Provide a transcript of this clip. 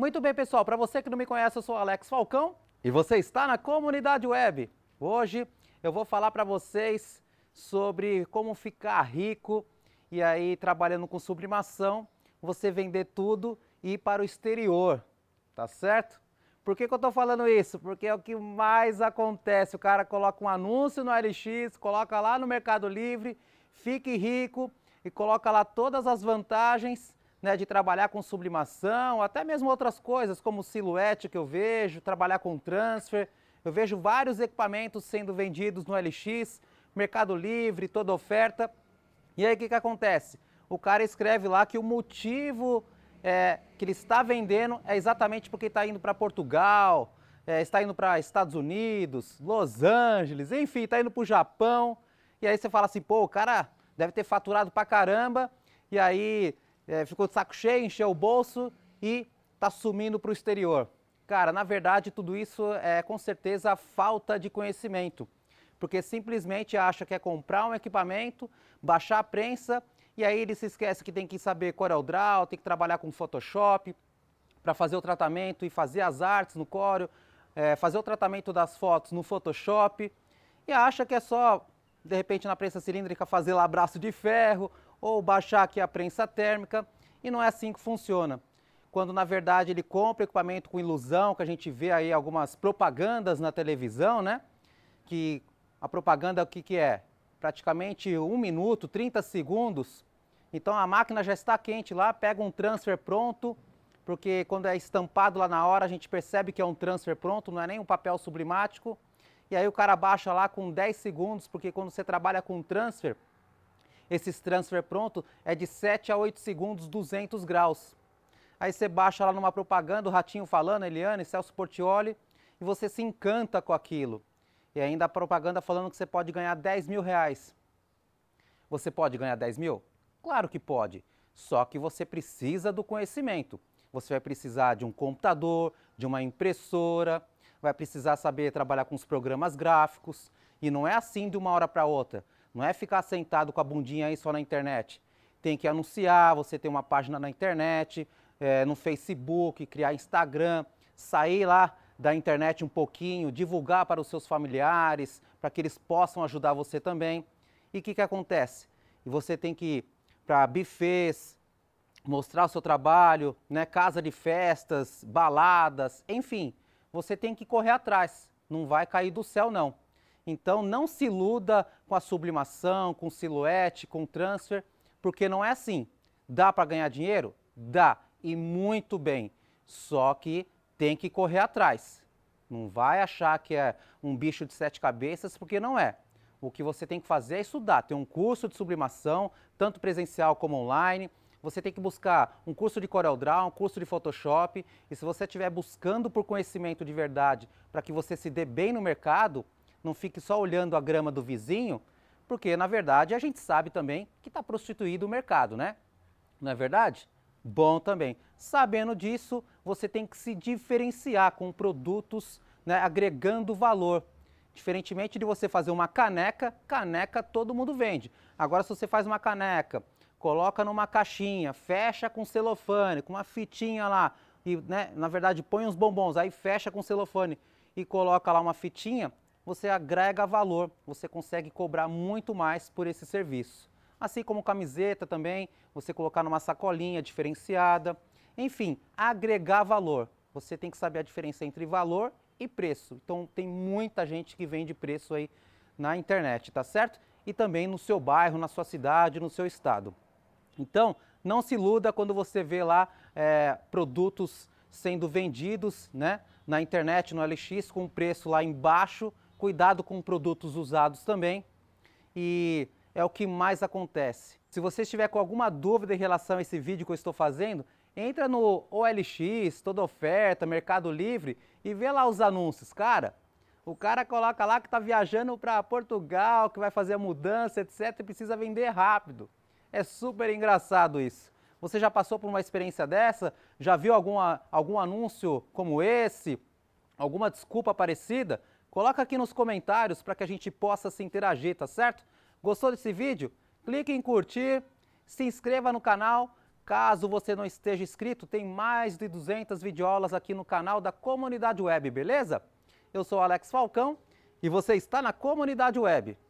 Muito bem, pessoal, para você que não me conhece, eu sou Alex Falcão e você está na comunidade web. Hoje eu vou falar para vocês sobre como ficar rico e aí trabalhando com sublimação, você vender tudo e ir para o exterior, tá certo? Por que, que eu estou falando isso? Porque é o que mais acontece. O cara coloca um anúncio no LX, coloca lá no Mercado Livre, fique rico e coloca lá todas as vantagens né, de trabalhar com sublimação, até mesmo outras coisas como silhuete que eu vejo, trabalhar com transfer. Eu vejo vários equipamentos sendo vendidos no LX, Mercado Livre, toda oferta. E aí o que, que acontece? O cara escreve lá que o motivo é, que ele está vendendo é exatamente porque está indo para Portugal, é, está indo para Estados Unidos, Los Angeles, enfim, está indo para o Japão. E aí você fala assim, pô, o cara deve ter faturado pra caramba. E aí é, ficou de saco cheio, encheu o bolso e está sumindo para o exterior. Cara, na verdade, tudo isso é com certeza falta de conhecimento, porque simplesmente acha que é comprar um equipamento, baixar a prensa e aí ele se esquece que tem que saber CorelDRAW, é tem que trabalhar com Photoshop para fazer o tratamento e fazer as artes no Corel, é, fazer o tratamento das fotos no Photoshop e acha que é só, de repente, na prensa cilíndrica fazer lá braço de ferro ou baixar aqui a prensa térmica, e não é assim que funciona. Quando na verdade ele compra equipamento com ilusão, que a gente vê aí algumas propagandas na televisão, né? Que a propaganda o que, que é? Praticamente um minuto, 30 segundos. Então a máquina já está quente lá, pega um transfer pronto, porque quando é estampado lá na hora a gente percebe que é um transfer pronto, não é nem um papel sublimático. E aí o cara baixa lá com 10 segundos, porque quando você trabalha com transfer, esses transfer pronto é de 7 a 8 segundos, 200 graus. Aí você baixa lá numa propaganda, o Ratinho falando, Eliane, Celso Portioli, e você se encanta com aquilo. E ainda a propaganda falando que você pode ganhar 10 mil reais. Você pode ganhar 10 mil? Claro que pode, só que você precisa do conhecimento. Você vai precisar de um computador, de uma impressora, vai precisar saber trabalhar com os programas gráficos. E não é assim de uma hora para outra. Não é ficar sentado com a bundinha aí só na internet. Tem que anunciar, você tem uma página na internet, é, no Facebook, criar Instagram, sair lá da internet um pouquinho, divulgar para os seus familiares, para que eles possam ajudar você também. E o que, que acontece? E você tem que ir para bufês, mostrar o seu trabalho, né, casa de festas, baladas, enfim, você tem que correr atrás, não vai cair do céu não. Então não se iluda com a sublimação, com silhuete, com transfer, porque não é assim. Dá para ganhar dinheiro? Dá, e muito bem. Só que tem que correr atrás. Não vai achar que é um bicho de sete cabeças, porque não é. O que você tem que fazer é estudar. Tem um curso de sublimação, tanto presencial como online. Você tem que buscar um curso de CorelDRAW, um curso de Photoshop. E se você estiver buscando por conhecimento de verdade para que você se dê bem no mercado, não fique só olhando a grama do vizinho, porque na verdade a gente sabe também que está prostituído o mercado, né? Não é verdade? Bom também. Sabendo disso, você tem que se diferenciar com produtos né, agregando valor. Diferentemente de você fazer uma caneca, caneca todo mundo vende. Agora, se você faz uma caneca, coloca numa caixinha, fecha com celofane, com uma fitinha lá, e né, na verdade põe uns bombons, aí fecha com celofane e coloca lá uma fitinha, você agrega valor, você consegue cobrar muito mais por esse serviço. Assim como camiseta também, você colocar numa sacolinha diferenciada. Enfim, agregar valor. Você tem que saber a diferença entre valor e preço. Então tem muita gente que vende preço aí na internet, tá certo? E também no seu bairro, na sua cidade, no seu estado. Então, não se iluda quando você vê lá é, produtos sendo vendidos né, na internet, no LX, com preço lá embaixo cuidado com produtos usados também. E é o que mais acontece. Se você estiver com alguma dúvida em relação a esse vídeo que eu estou fazendo, entra no OLX, Toda Oferta, Mercado Livre e vê lá os anúncios. Cara, o cara coloca lá que está viajando para Portugal, que vai fazer a mudança, etc. e precisa vender rápido. É super engraçado isso. Você já passou por uma experiência dessa? Já viu alguma, algum anúncio como esse? Alguma desculpa parecida? Coloca aqui nos comentários para que a gente possa se interagir, tá certo? Gostou desse vídeo? Clique em curtir, se inscreva no canal. Caso você não esteja inscrito, tem mais de 200 videoaulas aqui no canal da Comunidade Web, beleza? Eu sou Alex Falcão e você está na Comunidade Web.